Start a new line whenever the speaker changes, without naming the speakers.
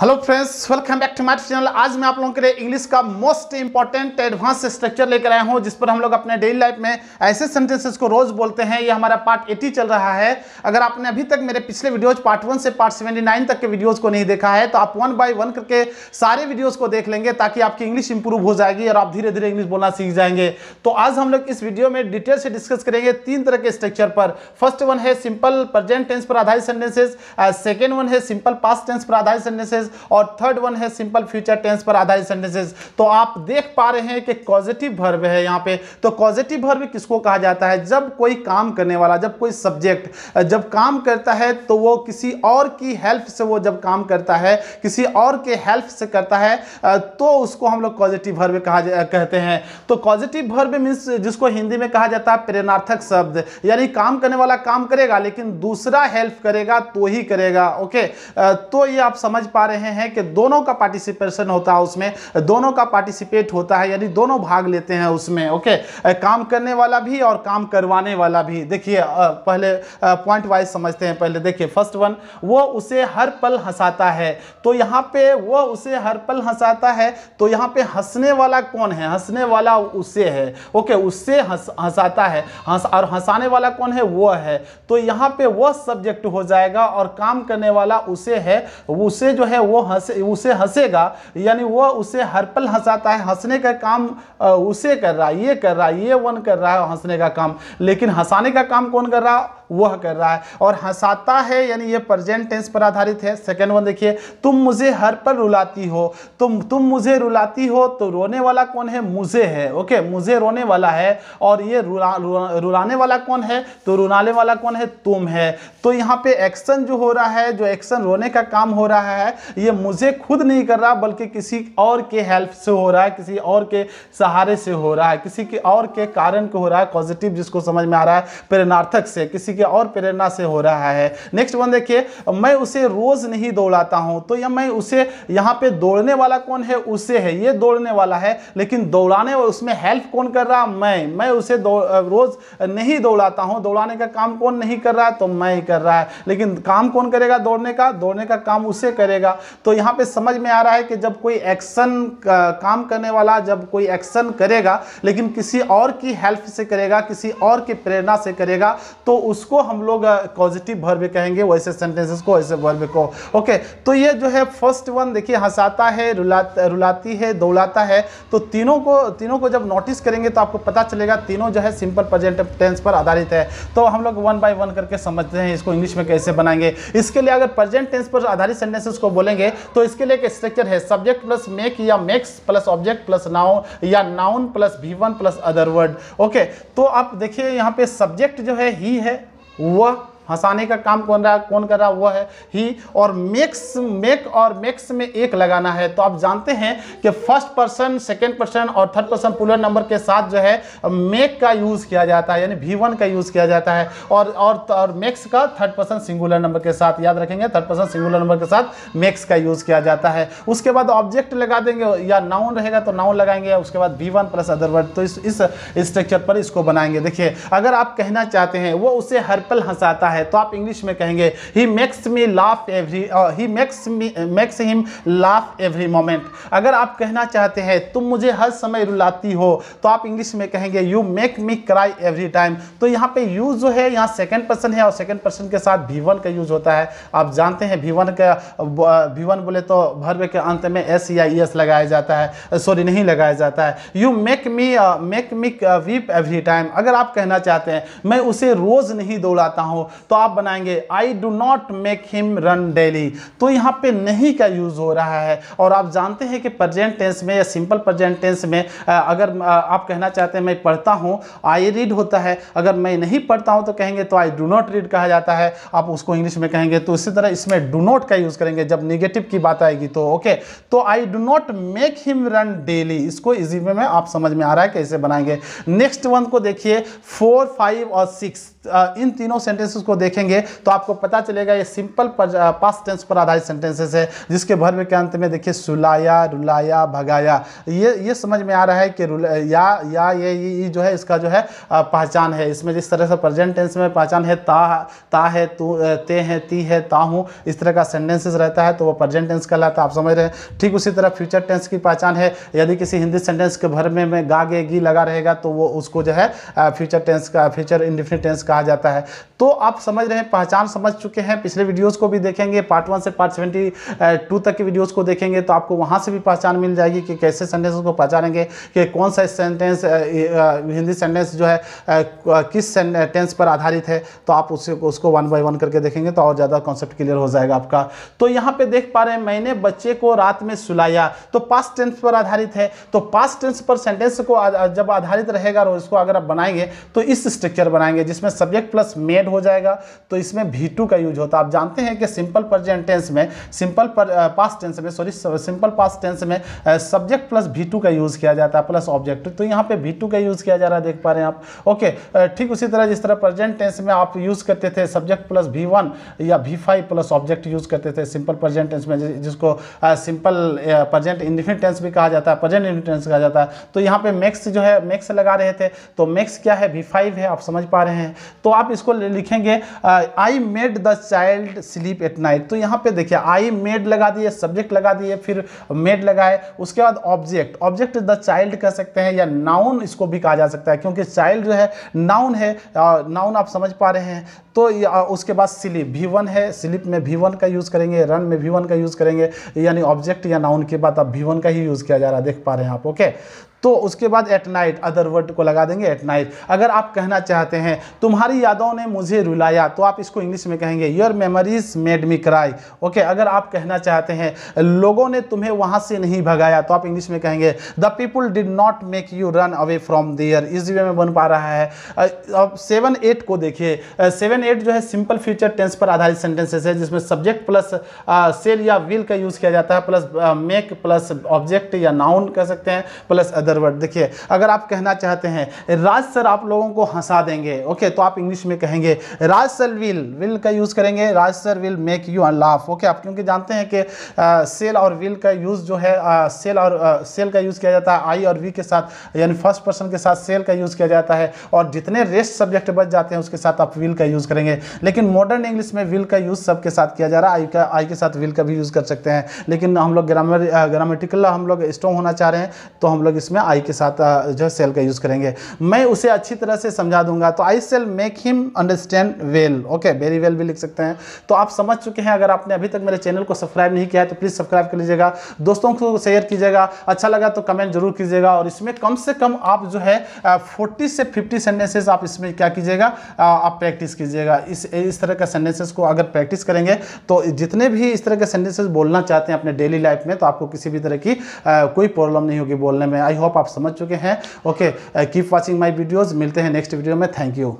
hello friends welcome back to my channel आज मैं आप लोगों के लिए इंग्लिश का मोस्ट इंपॉर्टेंट एडवांस स्ट्रक्चर लेकर आया हूं जिस पर हम लोग अपने डेली लाइफ में ऐसे सेंटेंसेस को रोज बोलते हैं ये हमारा पार्ट 80 चल रहा है अगर आपने अभी तक मेरे पिछले वीडियोज पार्ट वन से पार्ट 79 तक के वीडियोज को नहीं देखा है तो आप वन बाई वन करके सारे वीडियोज को देख लेंगे ताकि आपकी इंग्लिश इंप्रूव हो जाएगी और आप धीरे धीरे इंग्लिश बोलना सीख जाएंगे तो आज हम लोग इस वीडियो में डिटेल से डिस्कस करेंगे तीन तरह के स्ट्रक्चर पर फर्स्ट वन है सिंपल प्रजेंट टेंस पर आधारित सेंटेंसेज सेकेंड वन है सिंपल पास्ट टेंस पर आधारित सेंटेंसेज सेंटेंसेज और थर्ड वन है सिंपल फ्यूचर टेंस पर आधारित सेंटेंसेज तो आप देख पा रहे हैं कि कॉजिटिव भर्व है यहाँ पे तो कॉजिटिव भर्व किसको कहा जाता है जब कोई काम करने वाला जब कोई सब्जेक्ट जब काम करता है तो वो किसी और की हेल्प से वो जब काम करता है किसी और के हेल्प से करता है तो उसको हम लोग कॉजिटिव भर्व कहा कहते हैं तो कॉजिटिव भर्व मीन्स जिसको हिंदी में कहा जाता है प्रेरणार्थक शब्द यानी काम करने वाला काम करेगा लेकिन दूसरा हेल्प करेगा तो ही करेगा ओके तो ये आप समझ पा रहे रहे हैं कि दोनों का पार्टिसिपेशन होता है उसमें दोनों का पार्टिसिपेट होता है यानी दोनों भाग लेते हैं उसमें ओके काम करने वाला भी और काम करवाने वाला भी देखिए पहले पॉइंट वाइज समझते हैं पहले देखिए फर्स्ट वन वो उसे हर पल हंसाता है तो यहाँ पे वो उसे हर पल हंसाता है तो यहाँ पे हंसने वाला कौन है हंसने वाला उसे है ओके उससे हंसाता है हस, और हंसाने वाला कौन है वो है तो यहाँ पे वह सब्जेक्ट हो जाएगा और काम करने वाला उसे है उसे जो है वो हंसे उसे हंसेगा यानी वो उसे हर पल हंसाता है हंसने का काम उसे कर रहा है ये कर रहा है ये वन कर रहा है हंसने का काम लेकिन हंसाने का काम कौन कर रहा वह कर रहा है और हंसाता हाँ, है यानी ये प्रेजेंट टेंस पर आधारित है सेकेंड वन देखिए तुम मुझे हर पर रुलाती हो तुम तुम मुझे रुलाती हो तो रोने वाला कौन है मुझे है ओके मुझे रोने वाला है और ये रुला रुलाने वाला कौन है तो रुलाने वाला कौन है तुम है तो यहाँ पे एक्शन जो हो रहा है जो एक्शन रोने का काम हो रहा है ये मुझे खुद नहीं कर रहा बल्कि किसी और के हेल्प से हो रहा है किसी और के सहारे से हो रहा है किसी के और के कारण को हो रहा है पॉजिटिव जिसको समझ में आ रहा है प्रेरणार्थक से किसी किसी के और प्रेरणा से हो रहा है नेक्स्ट वन देखिए मैं उसे रोज़ नहीं दौड़ाता हूं तो या मैं उसे यहां पे दौड़ने वाला कौन है उसे है ये दौड़ने वाला है लेकिन दौड़ाने और उसमें हेल्प कौन कर रहा मैं मैं उसे रोज़ नहीं दौड़ाता हूं दौड़ाने का काम कौन नहीं कर रहा तो मैं ही कर रहा है लेकिन काम कौन करेगा दौड़ने का दौड़ने का काम उसे करेगा तो यहां पर समझ में आ रहा है कि जब कोई एक्शन काम करने वाला जब कोई एक्शन करेगा लेकिन किसी और की हेल्प से करेगा किसी और की प्रेरणा से करेगा तो उस उसको हम लोग पॉजिटिव वर्ब कहेंगे वैसे सेंटेंसेस को वैसे वर्ब को ओके तो ये जो है फर्स्ट वन देखिए हंसाता है रुला रुलाती है दौड़ाता है तो तीनों को तीनों को जब नोटिस करेंगे तो आपको पता चलेगा तीनों जो है सिंपल प्रजेंट टेंस पर आधारित है तो हम लोग वन बाई वन करके समझते हैं इसको इंग्लिश में कैसे बनाएंगे इसके लिए अगर प्रेजेंट टेंस पर आधारित सेंटेंसेस को बोलेंगे तो इसके लिए एक स्ट्रक्चर है सब्जेक्ट प्लस मेक या makes plus object plus noun या noun plus V one plus other word okay तो आप देखिए यहाँ पे सब्जेक्ट जो है ही है 五啊！हंसाने का काम कौन रहा कौन कर रहा वह है ही और मेक्स मेक और मेक्स में एक लगाना है तो आप जानते हैं कि फर्स्ट पर्सन सेकेंड पर्सन और थर्ड पर्सन पुलर नंबर के साथ जो है मेक का यूज़ किया जाता है यानी भी वन का यूज़ किया जाता है और और, और मेक्स का थर्ड पर्सन सिंगुलर नंबर के साथ याद रखेंगे थर्ड पर्सन सिंगुलर नंबर के साथ मेक्स का यूज़ किया जाता है उसके बाद ऑब्जेक्ट लगा देंगे या नाउन रहेगा तो नाउन लगाएंगे उसके बाद भी वन प्लस अदरवर्ड तो इस स्ट्रक्चर पर इसको बनाएंगे देखिए अगर आप कहना चाहते हैं वो उसे हर पल हंसाता है है तो आप इंग्लिश में कहेंगे he makes me laugh every he makes me makes him laugh every moment अगर आप कहना चाहते हैं तुम मुझे हर समय रुलाती हो तो आप इंग्लिश में कहेंगे you make me cry every time तो यहाँ पे यू जो है यहाँ सेकेंड पर्सन है और सेकेंड पर्सन के साथ भी का यूज होता है आप जानते हैं भी का भी uh, बोले तो भरवे के अंत में एस या एस e लगाया जाता है सॉरी uh, नहीं लगाया जाता है you make me make me weep every time अगर आप कहना चाहते हैं मैं उसे रोज़ नहीं दौड़ाता हूँ तो आप बनाएंगे I do not make him run daily तो यहाँ पे नहीं का यूज़ हो रहा है और आप जानते हैं कि प्रजेंट टेंस में या सिंपल प्रजेंट टेंस में अगर आप कहना चाहते हैं मैं पढ़ता हूँ आई रीड होता है अगर मैं नहीं पढ़ता हूँ तो कहेंगे तो आई डू नॉट रीड कहा जाता है आप उसको इंग्लिश में कहेंगे तो इसी तरह इसमें डू नॉट का यूज़ करेंगे जब निगेटिव की बात आएगी तो ओके तो I do not make him run daily इसको इजी वे में आप समझ में आ रहा है कैसे बनाएंगे नेक्स्ट वन को देखिए फोर फाइव और सिक्स इन तीनों सेंटेंसेस को को देखेंगे तो आपको पता चलेगा ये सिंपल पास टेंस पर आधारित सेंटेंसेस है जिसके भर में के अंत में देखिए सुलाया रुलाया भगाया ये ये समझ में आ रहा है कि या या ये, ये जो है इसका जो है पहचान है इसमें जिस तरह से प्रेजेंट टेंस में पहचान है ता ता है तू ते है ती है ता हूँ इस तरह का सेंटेंसेस रहता है तो वो प्रेजेंट टेंस कहलाता है आप समझ रहे हैं ठीक उसी तरह फ्यूचर टेंस की पहचान है यदि किसी हिंदी सेंटेंस के भर में गा गे गी लगा रहेगा तो वो उसको जो है फ्यूचर टेंस का फ्यूचर इंडिफिनिट टेंस कहा जाता है तो आप समझ रहे हैं पहचान समझ चुके हैं पिछले वीडियोज़ को भी देखेंगे पार्ट वन से पार्ट सेवेंटी टू तक के वीडियोज़ को देखेंगे तो आपको वहाँ से भी पहचान मिल जाएगी कि कैसे सेंटेंस को पहचानेंगे कि कौन सा सेंटेंस हिंदी सेंटेंस जो है किस सेंटेंस पर आधारित है तो आप उसे उसको वन बाई वन करके देखेंगे तो और ज़्यादा कॉन्सेप्ट क्लियर हो जाएगा आपका तो यहाँ पर देख पा रहे हैं मैंने बच्चे को रात में सुलाया तो पास्ट टेंस पर आधारित है तो पास्ट टेंस पर सेंटेंस को जब आधारित रहेगा और उसको अगर आप बनाएंगे तो इस स्ट्रक्चर बनाएंगे जिसमें सब्जेक्ट प्लस मेड हो जाएगा जाएगा तो इसमें भी टू का यूज होता है आप जानते हैं कि सिंपल प्रजेंट टेंस में सिंपल पास्ट टेंस में सॉरी सिंपल पास्ट टेंस में सब्जेक्ट प्लस भी टू का यूज़ किया जाता है प्लस ऑब्जेक्ट तो यहाँ पे भी टू का यूज़ किया जा रहा है देख पा रहे हैं आप ओके ठीक उसी तरह जिस तरह प्रजेंट टेंस में आप यूज़ करते थे सब्जेक्ट प्लस भी वन या भी फाइव प्लस ऑब्जेक्ट यूज़ करते थे सिंपल प्रजेंट टेंस में जिसको सिंपल प्रजेंट इन्फिनिट टेंस भी कहा जाता है प्रजेंट इन्फिनिट टेंस कहा जाता है तो यहाँ पे मैक्स जो है मैक्स लगा रहे थे तो मैक्स क्या है भी फाइव है आप समझ पा रहे हैं तो आप इसको लिखेंगे I made the child sleep at night तो यहाँ पे देखिए आई मेड लगा दिए सब्जेक्ट लगा दिए फिर मेड लगाए उसके बाद ऑब्जेक्ट ऑब्जेक्ट द चाइल्ड कह सकते हैं या नाउन इसको भी कहा जा सकता है क्योंकि चाइल्ड जो है नाउन है नाउन uh, आप समझ पा रहे हैं तो uh, उसके बाद स्लिप भी वन है स्लिप में भी वन का यूज़ करेंगे रन में भी वन का यूज़ करेंगे यानी ऑब्जेक्ट या नाउन के बाद अब भी वन का ही यूज़ किया जा रहा है देख पा रहे हैं आप ओके तो उसके बाद एट नाइट अदर वर्ड को लगा देंगे एट नाइट अगर आप कहना चाहते हैं तुम्हारी यादों ने मुझे रुलाया तो आप इसको इंग्लिश में कहेंगे your memories made me cry okay अगर आप कहना चाहते हैं लोगों ने तुम्हें वहां से नहीं भगाया तो आप इंग्लिश में कहेंगे the people did not make you run away from there इस वे में बन पा रहा है अब सेवन एट को देखिए सेवन एट जो है सिंपल फ्यूचर टेंस पर आधारित सेंटेंसेस है जिसमें सब्जेक्ट प्लस सेल या विल का यूज़ किया जाता है प्लस मेक प्लस ऑब्जेक्ट या नाउन कह सकते हैं प्लस अदर करवट देखिए अगर आप कहना चाहते हैं राज सर आप लोगों को हंसा देंगे ओके तो आप इंग्लिश में कहेंगे राज सर विल विल का यूज़ करेंगे Raj sir will make you laugh okay आप क्योंकि जानते हैं कि सेल और विल का यूज़ जो है सेल और सेल का यूज़ किया जाता है आई और वी के साथ यानी फर्स्ट पर्सन के साथ सेल का यूज़ किया जाता है और जितने रेस्ट सब्जेक्ट बच जाते हैं उसके साथ आप विल का यूज़ करेंगे लेकिन मॉडर्न इंग्लिश में विल का यूज़ सबके साथ किया जा रहा है आई का आई के साथ विल का भी यूज़ कर सकते हैं लेकिन हम लोग ग्रामर ग्रामेटिकल हम लोग स्ट्रॉन्ग होना चाह रहे हैं तो हम लोग इसमें आई के साथ जो सेल का यूज़ करेंगे मैं उसे अच्छी तरह से समझा दूंगा तो I shall make him understand well okay very well भी लिख सकते हैं तो आप समझ चुके हैं अगर आपने अभी तक मेरे चैनल को सब्सक्राइब नहीं किया है तो प्लीज़ सब्सक्राइब कर लीजिएगा दोस्तों को शेयर कीजिएगा अच्छा लगा तो कमेंट जरूर कीजिएगा और इसमें कम से कम आप जो है फोर्टी से फिफ्टी सेंटेंसेज आप इसमें क्या कीजिएगा आप प्रैक्टिस कीजिएगा इस इस तरह का सेंटेंसेस को अगर प्रैक्टिस करेंगे तो जितने भी इस तरह के सेंटेंसेस बोलना चाहते हैं अपने डेली लाइफ में तो आपको किसी भी तरह की आ, कोई प्रॉब्लम नहीं होगी बोलने में आई होप आप समझ चुके हैं okay keep watching my videos मिलते हैं नेक्स्ट वीडियो में थैंक यू